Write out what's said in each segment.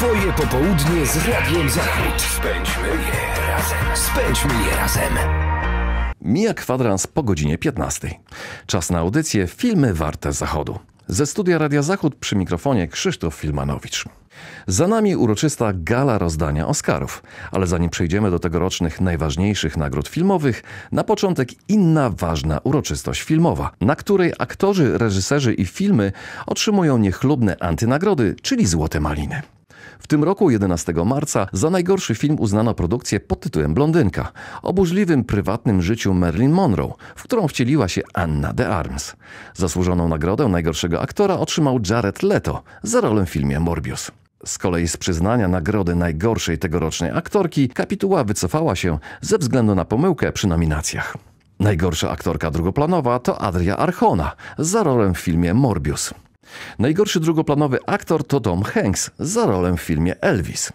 Twoje popołudnie z Radiem Zachód. Spędźmy je razem. Spędźmy je razem. Mija kwadrans po godzinie 15. Czas na audycję Filmy Warte Zachodu. Ze studia Radia Zachód przy mikrofonie Krzysztof Filmanowicz. Za nami uroczysta gala rozdania Oscarów, ale zanim przejdziemy do tegorocznych najważniejszych nagród filmowych, na początek inna ważna uroczystość filmowa, na której aktorzy, reżyserzy i filmy otrzymują niechlubne antynagrody, czyli złote maliny. W tym roku 11 marca za najgorszy film uznano produkcję pod tytułem Blondynka o burzliwym prywatnym życiu Marilyn Monroe, w którą wcieliła się Anna de Arms. Zasłużoną nagrodę najgorszego aktora otrzymał Jared Leto za rolę w filmie Morbius. Z kolei z przyznania nagrody najgorszej tegorocznej aktorki kapituła wycofała się ze względu na pomyłkę przy nominacjach. Najgorsza aktorka drugoplanowa to Adria Archona za rolę w filmie Morbius. Najgorszy drugoplanowy aktor to Tom Hanks za rolę w filmie Elvis.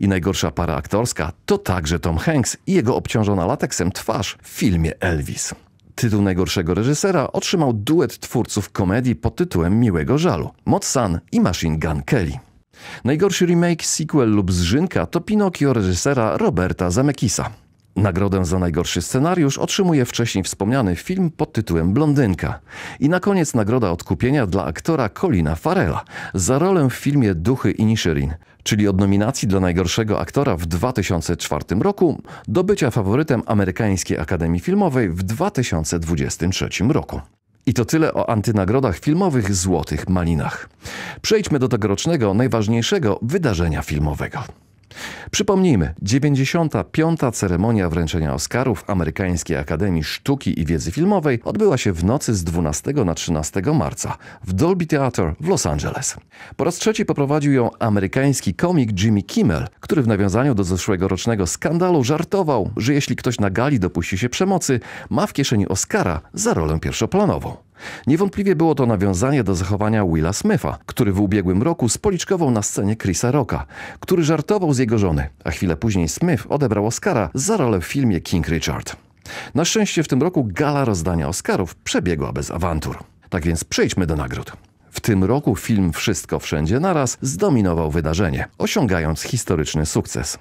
I najgorsza para aktorska to także Tom Hanks i jego obciążona lateksem twarz w filmie Elvis. Tytuł najgorszego reżysera otrzymał duet twórców komedii pod tytułem Miłego Żalu, Sun i Machine Gun Kelly. Najgorszy remake, sequel lub zżynka to Pinocchio reżysera Roberta Zemeckisa. Nagrodę za najgorszy scenariusz otrzymuje wcześniej wspomniany film pod tytułem Blondynka. I na koniec nagroda odkupienia dla aktora Colina Farella za rolę w filmie Duchy i Nishirin, czyli od nominacji dla najgorszego aktora w 2004 roku do bycia faworytem Amerykańskiej Akademii Filmowej w 2023 roku. I to tyle o antynagrodach filmowych Złotych Malinach. Przejdźmy do tegorocznego, najważniejszego wydarzenia filmowego. Przypomnijmy, 95. ceremonia wręczenia Oscarów Amerykańskiej Akademii Sztuki i Wiedzy Filmowej odbyła się w nocy z 12 na 13 marca w Dolby Theatre w Los Angeles. Po raz trzeci poprowadził ją amerykański komik Jimmy Kimmel, który w nawiązaniu do zeszłegorocznego skandalu żartował, że jeśli ktoś na gali dopuści się przemocy, ma w kieszeni Oscara za rolę pierwszoplanową. Niewątpliwie było to nawiązanie do zachowania Willa Smitha, który w ubiegłym roku spoliczkował na scenie Chrisa Rocka, który żartował z jego żony, a chwilę później Smith odebrał Oscara za rolę w filmie King Richard. Na szczęście w tym roku gala rozdania Oscarów przebiegła bez awantur. Tak więc przejdźmy do nagród. W tym roku film Wszystko Wszędzie Naraz zdominował wydarzenie, osiągając historyczny sukces.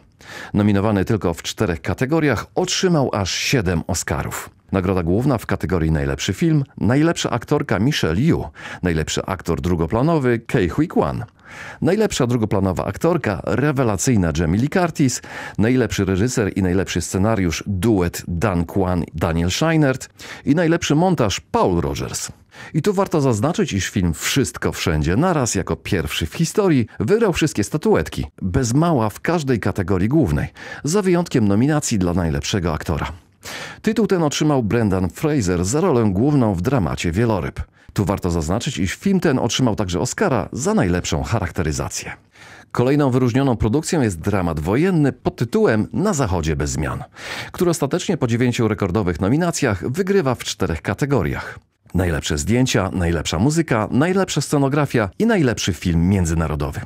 Nominowany tylko w czterech kategoriach otrzymał aż siedem Oscarów. Nagroda główna w kategorii najlepszy film, najlepsza aktorka Michelle Yu, najlepszy aktor drugoplanowy Kei Hui Kwan. Najlepsza drugoplanowa aktorka, rewelacyjna Jamie Lee Curtis, najlepszy reżyser i najlepszy scenariusz duet Dan Kwan Daniel Scheinert i najlepszy montaż Paul Rogers. I tu warto zaznaczyć, iż film Wszystko Wszędzie Naraz jako pierwszy w historii wyrał wszystkie statuetki, bez mała w każdej kategorii głównej, za wyjątkiem nominacji dla najlepszego aktora. Tytuł ten otrzymał Brendan Fraser za rolę główną w dramacie Wieloryb. Tu warto zaznaczyć, iż film ten otrzymał także Oscara za najlepszą charakteryzację. Kolejną wyróżnioną produkcją jest dramat wojenny pod tytułem Na Zachodzie bez zmian, który ostatecznie po dziewięciu rekordowych nominacjach wygrywa w czterech kategoriach. Najlepsze zdjęcia, najlepsza muzyka, najlepsza scenografia i najlepszy film międzynarodowy.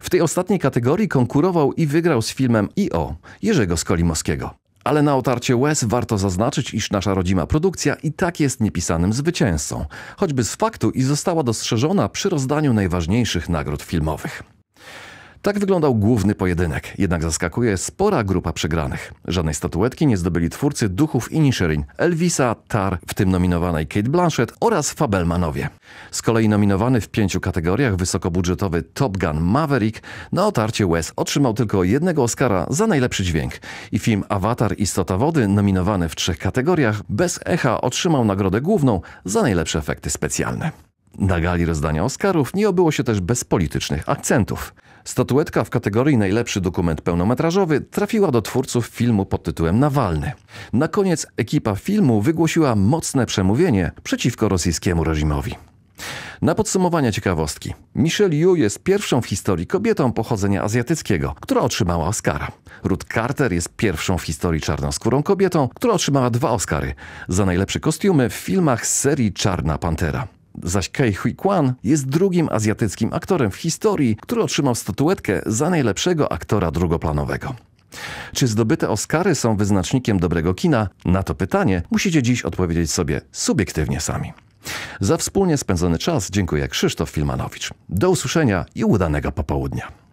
W tej ostatniej kategorii konkurował i wygrał z filmem I.O. Jerzego Skolimowskiego. Ale na otarcie łez warto zaznaczyć, iż nasza rodzima produkcja i tak jest niepisanym zwycięzcą, choćby z faktu i została dostrzeżona przy rozdaniu najważniejszych nagród filmowych. Tak wyglądał główny pojedynek, jednak zaskakuje spora grupa przegranych. Żadnej statuetki nie zdobyli twórcy Duchów i Nisherin, Elvisa, Tar, w tym nominowanej Kate Blanchett oraz Fabelmanowie. Z kolei nominowany w pięciu kategoriach wysokobudżetowy Top Gun Maverick na otarcie łez otrzymał tylko jednego Oscara za najlepszy dźwięk i film Avatar Istota Wody nominowany w trzech kategoriach bez echa otrzymał nagrodę główną za najlepsze efekty specjalne. Na gali rozdania Oscarów nie obyło się też bez politycznych akcentów. Statuetka w kategorii najlepszy dokument pełnometrażowy trafiła do twórców filmu pod tytułem Nawalny. Na koniec ekipa filmu wygłosiła mocne przemówienie przeciwko rosyjskiemu reżimowi. Na podsumowanie ciekawostki. Michelle Yu jest pierwszą w historii kobietą pochodzenia azjatyckiego, która otrzymała Oscara. Ruth Carter jest pierwszą w historii czarnoskórą kobietą, która otrzymała dwa Oscary za najlepsze kostiumy w filmach z serii Czarna Pantera. Zaś Kei Hui Kwan jest drugim azjatyckim aktorem w historii, który otrzymał statuetkę za najlepszego aktora drugoplanowego. Czy zdobyte Oscary są wyznacznikiem dobrego kina? Na to pytanie musicie dziś odpowiedzieć sobie subiektywnie sami. Za wspólnie spędzony czas dziękuję Krzysztof Filmanowicz. Do usłyszenia i udanego popołudnia.